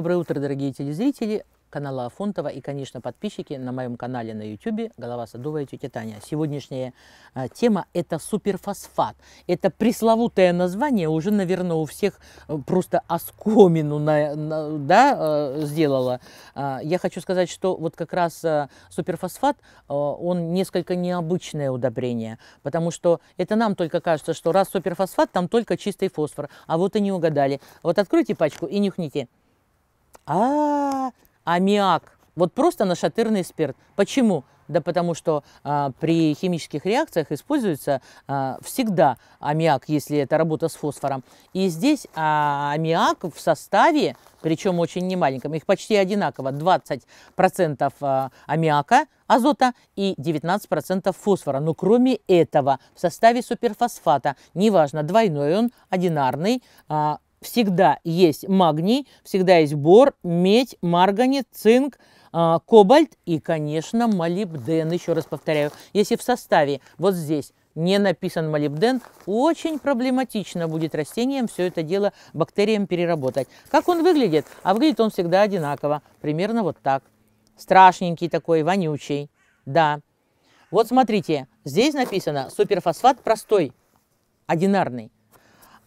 Доброе утро, дорогие телезрители канала Афонтова и, конечно, подписчики на моем канале на YouTube «Голова садовая тетя Таня». Сегодняшняя а, тема – это суперфосфат. Это пресловутое название уже, наверное, у всех э, просто оскомину на, на, да, э, сделала. А, я хочу сказать, что вот как раз а, суперфосфат, а, он несколько необычное удобрение, потому что это нам только кажется, что раз суперфосфат, там только чистый фосфор. А вот и не угадали. Вот откройте пачку и нюхните – а, аммиак. Вот просто нашатырный спирт. Почему? Да потому что а, при химических реакциях используется а, всегда аммиак, если это работа с фосфором. И здесь а, аммиак в составе, причем очень немаленьком, их почти одинаково, 20% а, аммиака, азота и 19% фосфора. Но кроме этого в составе суперфосфата, неважно, двойной он, одинарный, а, всегда есть магний, всегда есть бор, медь, марганец, цинк, а, кобальт и, конечно, молибден. Еще раз повторяю, если в составе вот здесь не написан молибден, очень проблематично будет растениям все это дело бактериям переработать. Как он выглядит? А выглядит он всегда одинаково, примерно вот так. Страшненький такой, вонючий, да. Вот смотрите, здесь написано суперфосфат простой, одинарный.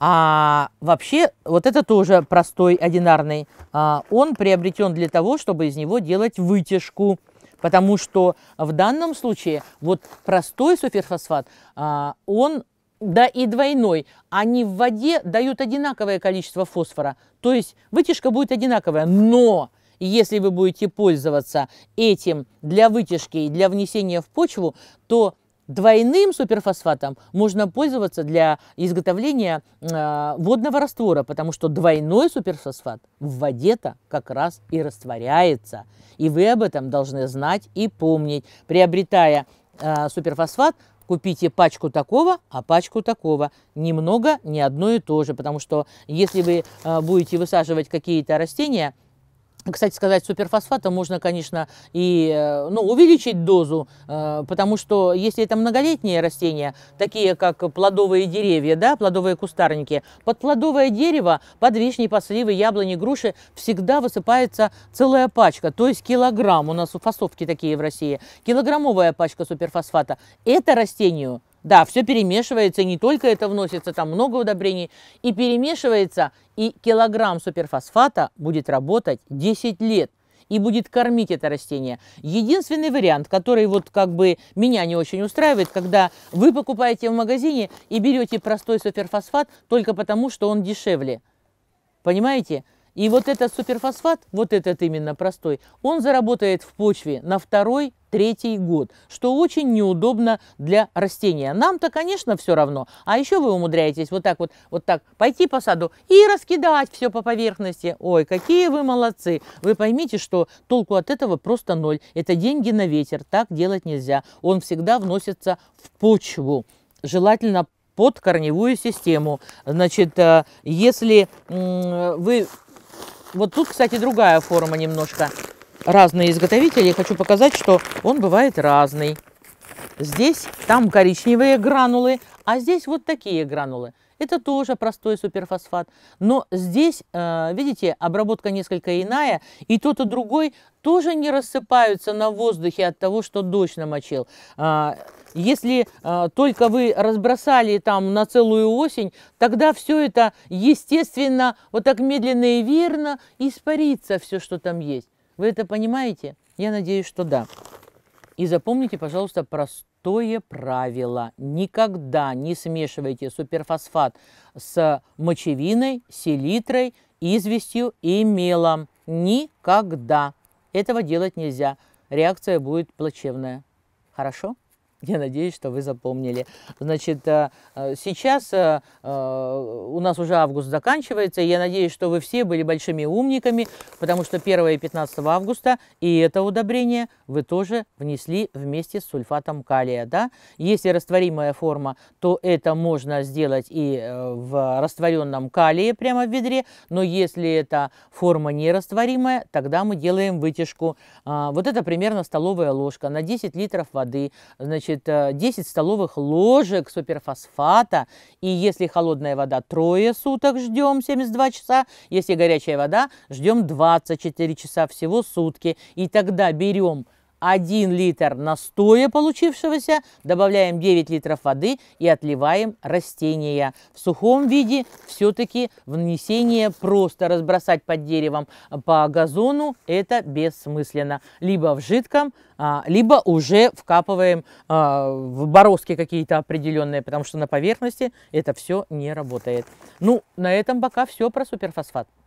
А вообще, вот это тоже простой, одинарный. А, он приобретен для того, чтобы из него делать вытяжку. Потому что в данном случае вот простой суперфосфат, а, он да и двойной, они в воде дают одинаковое количество фосфора. То есть вытяжка будет одинаковая, но если вы будете пользоваться этим для вытяжки и для внесения в почву, то Двойным суперфосфатом можно пользоваться для изготовления э, водного раствора, потому что двойной суперфосфат в воде-то как раз и растворяется. И вы об этом должны знать и помнить. Приобретая э, суперфосфат, купите пачку такого, а пачку такого. Немного, не одно и то же, потому что если вы э, будете высаживать какие-то растения – кстати сказать, суперфосфата можно, конечно, и э, ну, увеличить дозу, э, потому что если это многолетние растения, такие как плодовые деревья, да, плодовые кустарники, под плодовое дерево, под вишни, под сливы, яблони, груши всегда высыпается целая пачка, то есть килограмм, у нас у фасовки такие в России, килограммовая пачка суперфосфата. Это растению – да, все перемешивается, и не только это вносится, там много удобрений. И перемешивается, и килограмм суперфосфата будет работать 10 лет и будет кормить это растение. Единственный вариант, который вот как бы меня не очень устраивает, когда вы покупаете в магазине и берете простой суперфосфат только потому, что он дешевле. Понимаете? И вот этот суперфосфат, вот этот именно простой, он заработает в почве на второй третий год, что очень неудобно для растения. Нам-то, конечно, все равно. А еще вы умудряетесь вот так вот, вот так пойти по саду и раскидать все по поверхности. Ой, какие вы молодцы. Вы поймите, что толку от этого просто ноль. Это деньги на ветер. Так делать нельзя. Он всегда вносится в почву. Желательно под корневую систему. Значит, э, если вы... Вот тут, кстати, другая форма немножко разные изготовители. Я хочу показать, что он бывает разный. Здесь там коричневые гранулы, а здесь вот такие гранулы. Это тоже простой суперфосфат. Но здесь, э, видите, обработка несколько иная. И тот, и другой тоже не рассыпаются на воздухе от того, что дождь намочил. А, если э, только вы разбросали там на целую осень, тогда все это, естественно, вот так медленно и верно испарится все, что там есть. Вы это понимаете? Я надеюсь, что да. И запомните, пожалуйста, простое правило. Никогда не смешивайте суперфосфат с мочевиной, селитрой, известью и мелом. Никогда. Этого делать нельзя. Реакция будет плачевная. Хорошо? Я надеюсь, что вы запомнили. Значит, э, э, сейчас э, у нас уже август заканчивается. и Я надеюсь, что вы все были большими умниками, потому что 1 и 15 августа и это удобрение вы тоже внесли вместе с сульфатом калия. Да? Если растворимая форма, то это можно сделать и в растворенном калии прямо в ведре. Но если эта форма нерастворимая, тогда мы делаем вытяжку. А, вот это примерно столовая ложка на 10 литров воды. Значит, значит, 10 э, столовых ложек суперфосфата. И если холодная вода, трое суток ждем 72 часа. Если горячая вода, ждем 24 часа всего сутки. И тогда берем 1 литр настоя получившегося, добавляем 9 литров воды и отливаем растения. В сухом виде все-таки внесение просто разбросать под деревом по газону это бессмысленно. Либо в жидком, а, либо уже вкапываем а, в бороздки какие-то определенные, потому что на поверхности это все не работает. Ну, на этом пока все про суперфосфат.